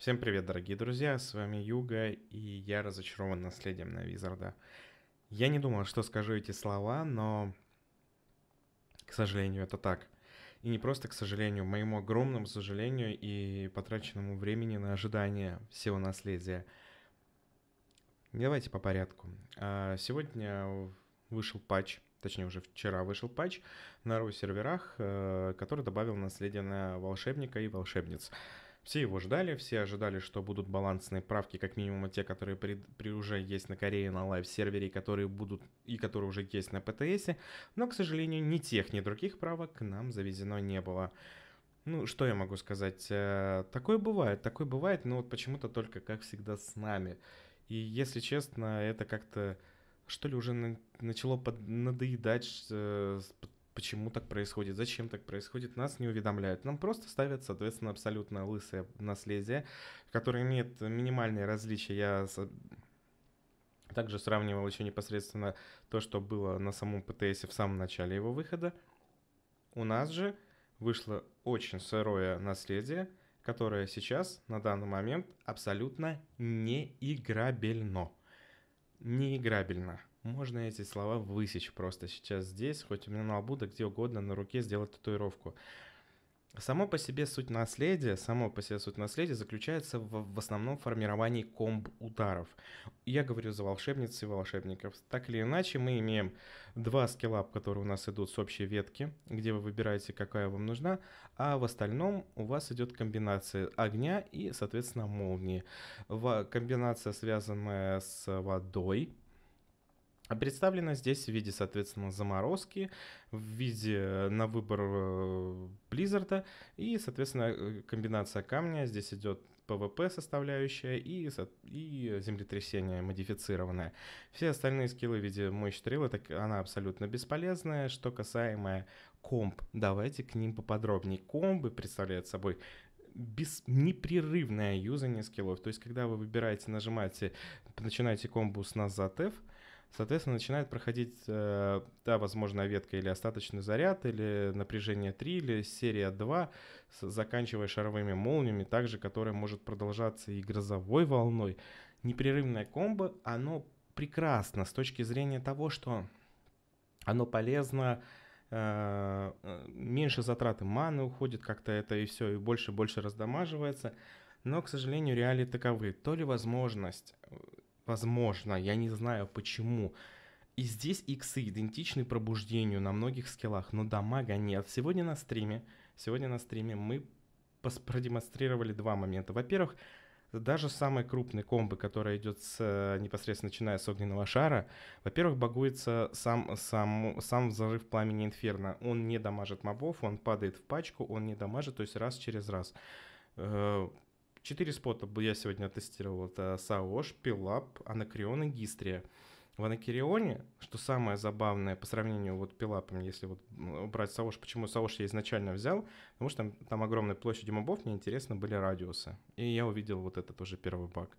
Всем привет, дорогие друзья, с вами Юга, и я разочарован наследием на Визарда. Я не думал, что скажу эти слова, но, к сожалению, это так. И не просто к сожалению, моему огромному сожалению и потраченному времени на ожидание всего наследия. Давайте по порядку. А, сегодня вышел патч, точнее уже вчера вышел патч на ру серверах, э, который добавил наследие на волшебника и волшебниц. Все его ждали, все ожидали, что будут балансные правки, как минимум те, которые при, при уже есть на Корее на лайв-сервере, и которые будут и которые уже есть на ПТСе, но, к сожалению, ни тех, ни других правок к нам завезено не было. Ну, что я могу сказать? Э, такое бывает, такое бывает, но вот почему-то только, как всегда, с нами. И, если честно, это как-то, что ли, уже начало под... надоедать э, почему так происходит, зачем так происходит, нас не уведомляют. Нам просто ставят, соответственно, абсолютно лысое наследие, которое имеет минимальные различия. Я также сравнивал еще непосредственно то, что было на самом ПТС в самом начале его выхода. У нас же вышло очень сырое наследие, которое сейчас, на данный момент, абсолютно неиграбельно. Неиграбельно. Можно эти слова высечь просто сейчас здесь, хоть у меня на лбу, да где угодно, на руке сделать татуировку. Само по себе суть наследия, само по себе суть наследия заключается в, в основном формировании комб ударов. Я говорю за волшебниц и волшебников. Так или иначе, мы имеем два скилла, которые у нас идут с общей ветки, где вы выбираете, какая вам нужна, а в остальном у вас идет комбинация огня и, соответственно, молнии. В, комбинация, связанная с водой, а представлена здесь в виде, соответственно, заморозки, в виде э, на выбор Близзарда э, и, соответственно, э, комбинация камня. Здесь идет ПВП составляющая и, и землетрясение модифицированное. Все остальные скиллы в виде мощь стрелы, так она абсолютно бесполезная. Что касаемо комп, давайте к ним поподробнее. Комбы представляют собой без, непрерывное юзание скиллов. То есть, когда вы выбираете, нажимаете, начинаете комбу с назад F, Соответственно, начинает проходить э, та возможная ветка или остаточный заряд, или напряжение 3, или серия 2, заканчивая шаровыми молниями, также которая может продолжаться и грозовой волной. Непрерывное комбо, оно прекрасно с точки зрения того, что оно полезно, э, э, меньше затраты маны уходит как-то это и все, и больше-больше раздамаживается. Но, к сожалению, реалии таковы. То ли возможность э, Возможно, я не знаю почему. И здесь иксы идентичны пробуждению на многих скиллах, но дамага нет. Сегодня на стриме, сегодня на стриме мы продемонстрировали два момента. Во-первых, даже самый крупный комбы, которые идет с, э, непосредственно начиная с огненного шара, во-первых, багуется сам, сам, сам взрыв пламени инферно. Он не дамажит мобов, он падает в пачку, он не дамажит, то есть раз через раз. Э, Четыре спота я сегодня тестировал. Это Саош, Пилап, Анакрион и Гистрия. В Анакирионе, что самое забавное по сравнению вот пилапом, если вот брать Саош, почему Саош я изначально взял, потому что там, там огромная площадь мобов, мне интересно были радиусы. И я увидел вот этот уже первый баг.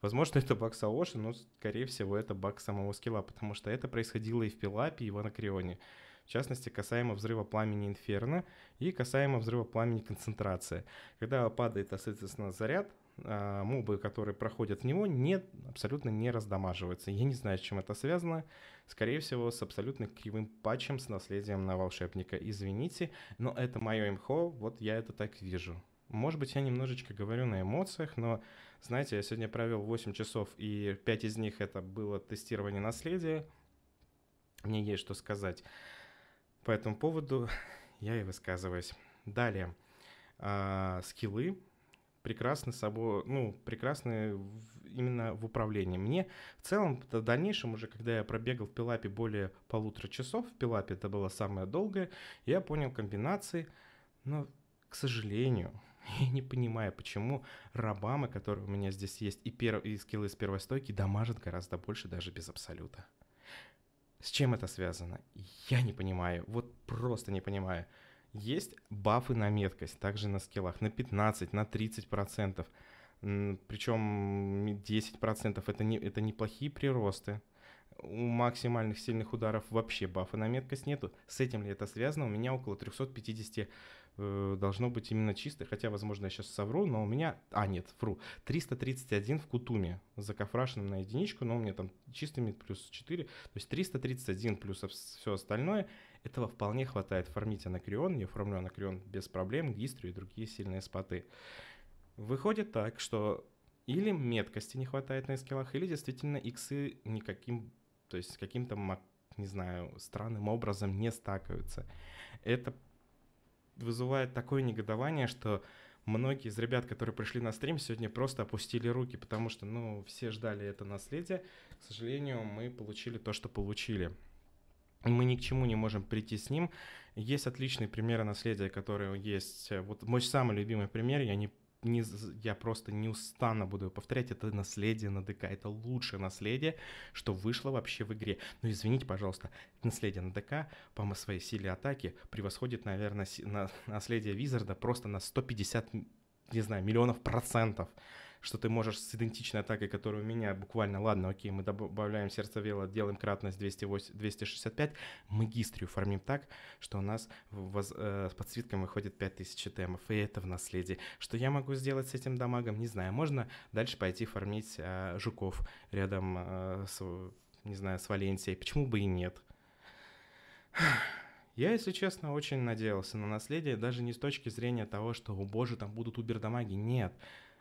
Возможно, это баг Саоши, но, скорее всего, это баг самого скилла, потому что это происходило и в пилапе, и в Анакрионе в частности, касаемо взрыва пламени Инферно и касаемо взрыва пламени Концентрация. Когда падает, соответственно, заряд, а, мобы, которые проходят в него, не, абсолютно не раздамаживаются. Я не знаю, с чем это связано. Скорее всего, с абсолютно кривым патчем с наследием на волшебника. Извините, но это мое имхо, вот я это так вижу. Может быть, я немножечко говорю на эмоциях, но, знаете, я сегодня провел 8 часов, и 5 из них это было тестирование наследия. Мне есть что сказать. По этому поводу я и высказываюсь. Далее. А, скиллы прекрасны собой, ну, прекрасны в, именно в управлении. Мне в целом, в дальнейшем уже, когда я пробегал в Пилапе более полутора часов, в Пилапе это было самое долгое, я понял комбинации, но, к сожалению, я не понимаю, почему рабамы, которые у меня здесь есть, и, перв... и скиллы из первой стойки дамажат гораздо больше даже без абсолюта. С чем это связано? Я не понимаю, вот просто не понимаю. Есть бафы на меткость, также на скиллах, на 15, на 30 процентов. Причем 10 процентов это, не, это неплохие приросты. У максимальных сильных ударов вообще бафы на меткость нету. С этим ли это связано? У меня около 350 Э, должно быть именно чистое, хотя, возможно, я сейчас совру, но у меня, а нет, фру, 331 в Кутуме за кафрашным на единичку, но у меня там чистыми плюс 4, то есть 331 плюс все остальное, этого вполне хватает фармить анакрион, я фармлю анакрион без проблем, гистрию и другие сильные споты. Выходит так, что или меткости не хватает на эскелах, или действительно иксы никаким, то есть каким-то, не знаю, странным образом не стакаются. Это вызывает такое негодование, что многие из ребят, которые пришли на стрим, сегодня просто опустили руки, потому что, ну, все ждали это наследие. К сожалению, мы получили то, что получили. Мы ни к чему не можем прийти с ним. Есть отличные примеры наследия, которые есть. Вот мой самый любимый пример, я не не, я просто неустанно буду повторять, это наследие на ДК, это лучшее наследие, что вышло вообще в игре. Но извините, пожалуйста, наследие на ДК по своей силе атаки превосходит, наверное, на, наследие Визарда просто на 150, не знаю, миллионов процентов что ты можешь с идентичной атакой, которая у меня, буквально, ладно, окей, мы добавляем сердцевело, делаем кратность 208, 265, мы гистрию формим так, что у нас воз, э, с подсветком выходит 5000 темов, и это в наследии. Что я могу сделать с этим дамагом, не знаю. Можно дальше пойти формить э, жуков рядом э, с, не знаю, с Валенсией, почему бы и нет. Я, если честно, очень надеялся на наследие, даже не с точки зрения того, что, о боже, там будут убердамаги, нет. Нет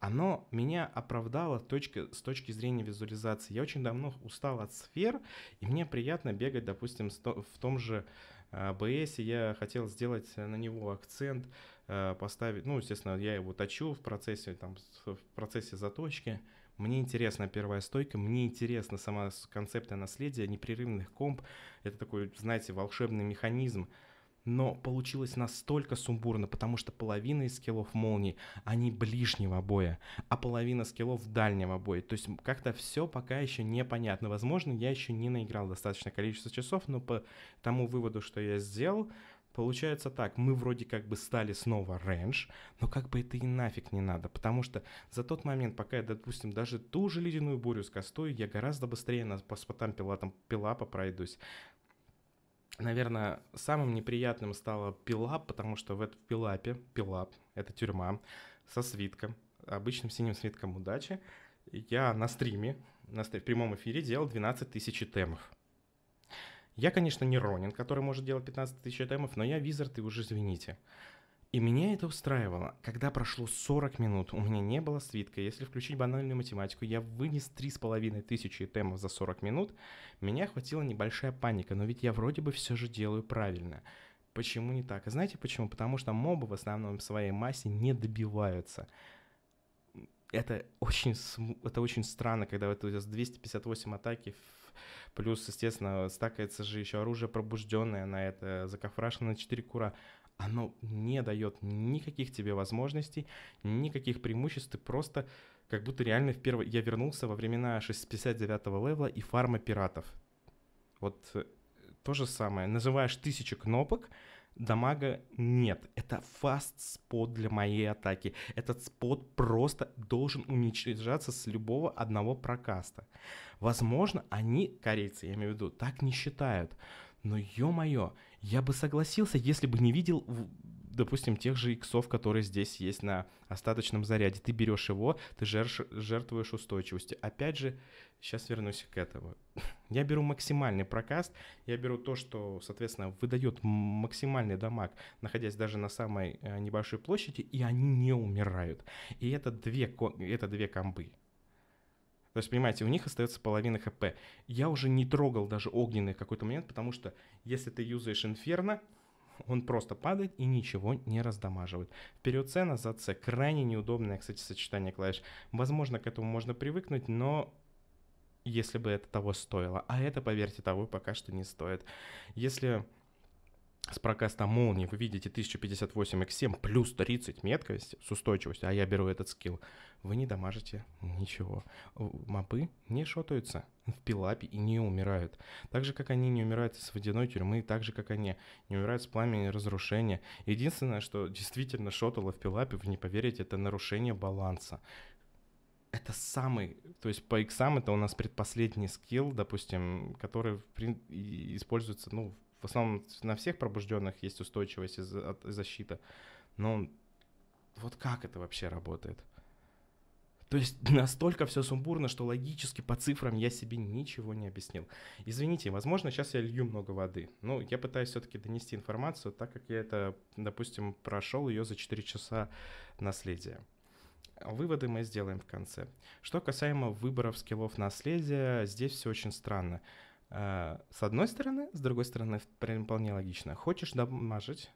оно меня оправдало точка, с точки зрения визуализации. Я очень давно устал от сфер, и мне приятно бегать, допустим, в том же э, БС я хотел сделать э, на него акцент, э, поставить, ну, естественно, я его точу в процессе, там, в процессе заточки. Мне интересна первая стойка, мне интересна сама концепция наследия, непрерывных комп. Это такой, знаете, волшебный механизм, но получилось настолько сумбурно, потому что половина из скиллов молнии, они ближнего боя, а половина скиллов дальнего боя. То есть как-то все пока еще непонятно. Возможно, я еще не наиграл достаточное количество часов, но по тому выводу, что я сделал, Получается так, мы вроде как бы стали снова рейндж, но как бы это и нафиг не надо, потому что за тот момент, пока я, допустим, даже ту же ледяную бурю костой, я гораздо быстрее на, по спотам пилатам пилапа пройдусь, наверное, самым неприятным стала пила, потому что в этом пилапе, пилап, это тюрьма, со свитком, обычным синим свитком удачи, я на стриме, на стриме, в прямом эфире делал 12 тысяч темов. Я, конечно, не Ронин, который может делать 15 тысяч темов, но я визард и уже извините. И меня это устраивало. Когда прошло 40 минут, у меня не было свитка. Если включить банальную математику, я вынес 3,5 тысячи темов за 40 минут, меня хватила небольшая паника, но ведь я вроде бы все же делаю правильно. Почему не так? И знаете почему? Потому что мобы в основном в своей массе не добиваются. Это очень, это очень странно, когда вот у тебя 258 атаки Плюс, естественно, стакается же еще оружие пробужденное на это, закафрашено на 4 кура оно не дает никаких тебе возможностей, никаких преимуществ, ты просто как будто реально в первый... Я вернулся во времена 59-го левела и фарма пиратов. Вот э, то же самое. Называешь тысячи кнопок, дамага нет. Это фаст-спот для моей атаки. Этот спот просто должен уничтожаться с любого одного прокаста. Возможно, они, корейцы, я имею в виду, так не считают. Но ё-моё, я бы согласился, если бы не видел, допустим, тех же иксов, которые здесь есть на остаточном заряде. Ты берешь его, ты жертвуешь устойчивости. Опять же, сейчас вернусь к этому. Я беру максимальный прокаст, я беру то, что, соответственно, выдает максимальный дамаг, находясь даже на самой э, небольшой площади, и они не умирают. И это две, это две комбы. То есть, понимаете, у них остается половина хп. Я уже не трогал даже огненный какой-то момент, потому что если ты юзаешь инферно, он просто падает и ничего не раздамаживает. Вперед С, назад С. Крайне неудобное, кстати, сочетание клавиш. Возможно, к этому можно привыкнуть, но если бы это того стоило. А это, поверьте, того пока что не стоит. Если с прокастом молнии вы видите 1058x7 плюс 30 меткость с устойчивостью, а я беру этот скилл, вы не дамажите ничего. Мобы не шотаются в пилапе и не умирают. Так же, как они не умирают с водяной тюрьмы, так же, как они не умирают с пламени разрушения. Единственное, что действительно шотало в пилапе, вы не поверите, это нарушение баланса это самый, то есть по иксам это у нас предпоследний скилл, допустим, который в, используется, ну, в основном на всех пробужденных есть устойчивость и защита. Но вот как это вообще работает? То есть настолько все сумбурно, что логически по цифрам я себе ничего не объяснил. Извините, возможно, сейчас я лью много воды. Но я пытаюсь все-таки донести информацию, так как я это, допустим, прошел ее за 4 часа наследия. Выводы мы сделаем в конце. Что касаемо выборов скиллов наследия, здесь все очень странно. А, с одной стороны, с другой стороны, вполне логично. Хочешь дамажить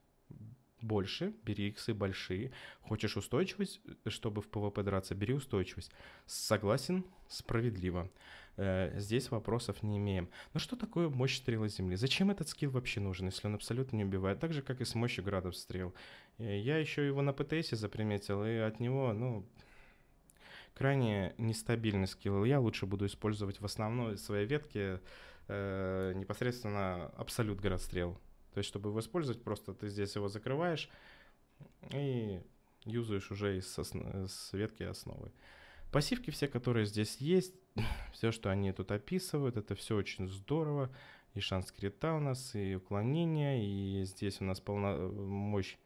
больше, бери иксы большие. Хочешь устойчивость, э, чтобы в ПВП драться, бери устойчивость. Согласен, справедливо. Э, здесь вопросов не имеем. Но ну что такое мощь стрелы земли? Зачем этот скилл вообще нужен, если он абсолютно не убивает? Так же, как и с мощью градов стрел. Э, я еще его на ПТСе заприметил, и от него, ну, крайне нестабильный скилл. Я лучше буду использовать в основной своей ветке э, непосредственно абсолют городстрел. То есть, чтобы его использовать, просто ты здесь его закрываешь и юзаешь уже из, осно- из ветки основы. Пассивки все, которые здесь есть, все, что они тут описывают, это все очень здорово. И шанс крита у нас, и уклонение, и здесь у нас полна мощь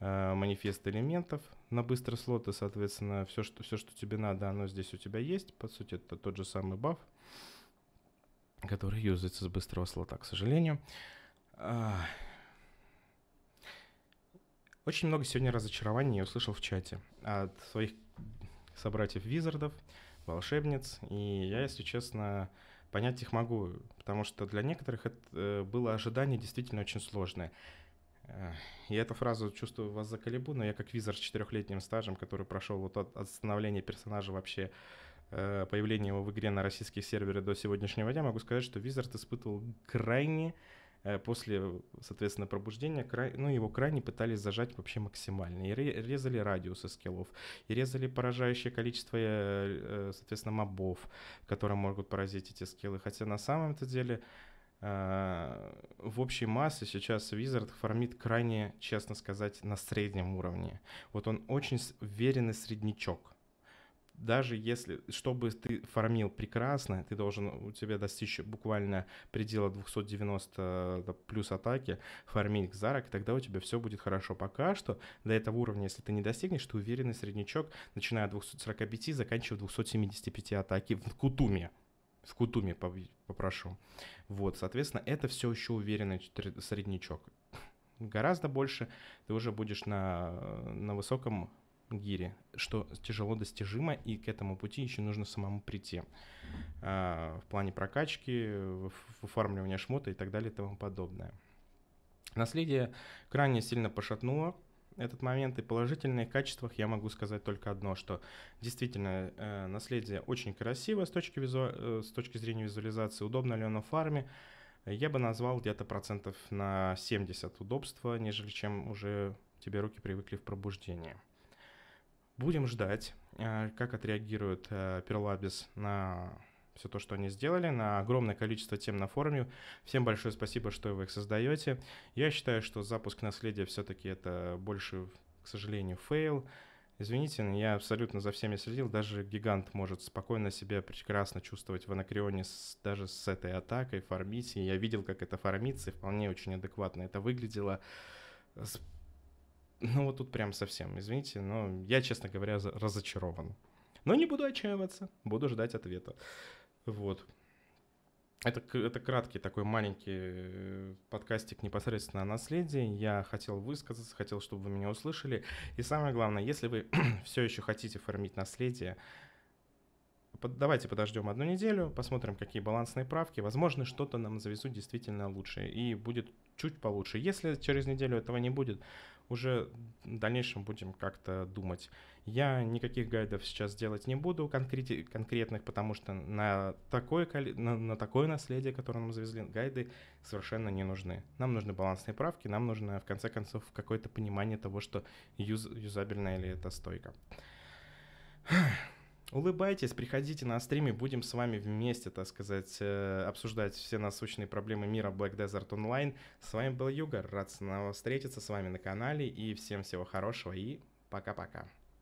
э, манифест элементов на быстрый слот. И, соответственно, все что, все, что тебе надо, оно здесь у тебя есть. По сути, это тот же самый баф. Э, который юзается с быстрого слота, к сожалению. А, очень много сегодня разочарований я услышал в чате от своих собратьев-визардов, волшебниц, и я, если честно, понять их могу, потому что для некоторых это э, было ожидание действительно очень сложное. Э, я эту фразу чувствую вас заколебу, но я как визор с четырехлетним стажем, который прошел вот от становления персонажа вообще Э, появления его в игре на российские серверы до сегодняшнего дня, могу сказать, что Wizard испытывал крайне э, после, соответственно, пробуждения, край, ну, его крайне пытались зажать вообще максимально. И резали радиусы скиллов, и резали поражающее количество, э, соответственно, мобов, которые могут поразить эти скиллы. Хотя на самом-то деле в общей массе сейчас Wizard фармит крайне, честно сказать, на среднем уровне. Вот он очень веренный среднячок даже если, чтобы ты фармил прекрасно, ты должен, у тебя достичь буквально предела 290 плюс атаки, фармить зарок, тогда у тебя все будет хорошо. Пока что до этого уровня, если ты не достигнешь, ты уверенный среднячок, начиная от 245, заканчивая 275 атаки в Кутуме в Кутуме попрошу. Вот, соответственно, это все еще уверенный среднячок. Гораздо больше ты уже будешь на, на высоком гири, что тяжело достижимо, и к этому пути еще нужно самому прийти. А, в плане прокачки, в, в шмота и так далее и тому подобное. Наследие крайне сильно пошатнуло этот момент, и в положительных качествах я могу сказать только одно, что действительно э, наследие очень красиво с точки, визу... э, с точки зрения визуализации, удобно ли оно в фарме, я бы назвал где-то процентов на 70 удобства, нежели чем уже тебе руки привыкли в пробуждении. Будем ждать, э, как отреагирует э, Перлабис на все то, что они сделали, на огромное количество тем на форуме. Всем большое спасибо, что вы их создаете. Я считаю, что запуск наследия все-таки это больше, к сожалению, фейл. Извините, но я абсолютно за всеми следил. Даже гигант может спокойно себя прекрасно чувствовать в анакреоне с, даже с этой атакой, фармить. И я видел, как это фармится, и вполне очень адекватно это выглядело. Ну вот тут прям совсем, извините, но я, честно говоря, разочарован. Но не буду отчаиваться, буду ждать ответа. Вот. Это, это краткий такой маленький э, подкастик непосредственно о наследии. Я хотел высказаться, хотел, чтобы вы меня услышали. И самое главное, если вы все еще хотите формить наследие, под, давайте подождем одну неделю, посмотрим, какие балансные правки. Возможно, что-то нам завезут действительно лучше и будет чуть получше. Если через неделю этого не будет, уже в дальнейшем будем как-то думать. Я никаких гайдов сейчас делать не буду конкрети- конкретных, потому что на такое, на, на такое наследие, которое нам завезли, гайды совершенно не нужны. Нам нужны балансные правки, нам нужно, в конце концов, какое-то понимание того, что юз- юзабельная ли эта стойка. Улыбайтесь, приходите на стриме, будем с вами вместе, так сказать, э, обсуждать все насущные проблемы мира Black Desert Online. С вами был Юга, рад снова встретиться с вами на канале и всем всего хорошего и пока-пока.